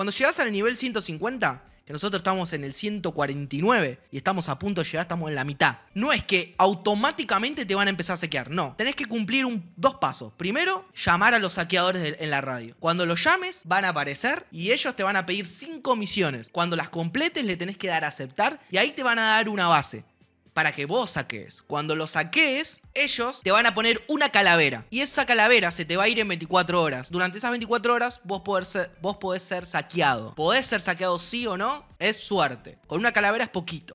Cuando llegas al nivel 150, que nosotros estamos en el 149 y estamos a punto de llegar, estamos en la mitad. No es que automáticamente te van a empezar a saquear, no. Tenés que cumplir un, dos pasos. Primero, llamar a los saqueadores en la radio. Cuando los llames, van a aparecer y ellos te van a pedir cinco misiones. Cuando las completes, le tenés que dar a aceptar y ahí te van a dar una base para que vos saques. Cuando lo saques, ellos te van a poner una calavera. Y esa calavera se te va a ir en 24 horas. Durante esas 24 horas, vos, ser, vos podés ser saqueado. Podés ser saqueado sí o no, es suerte. Con una calavera es poquito.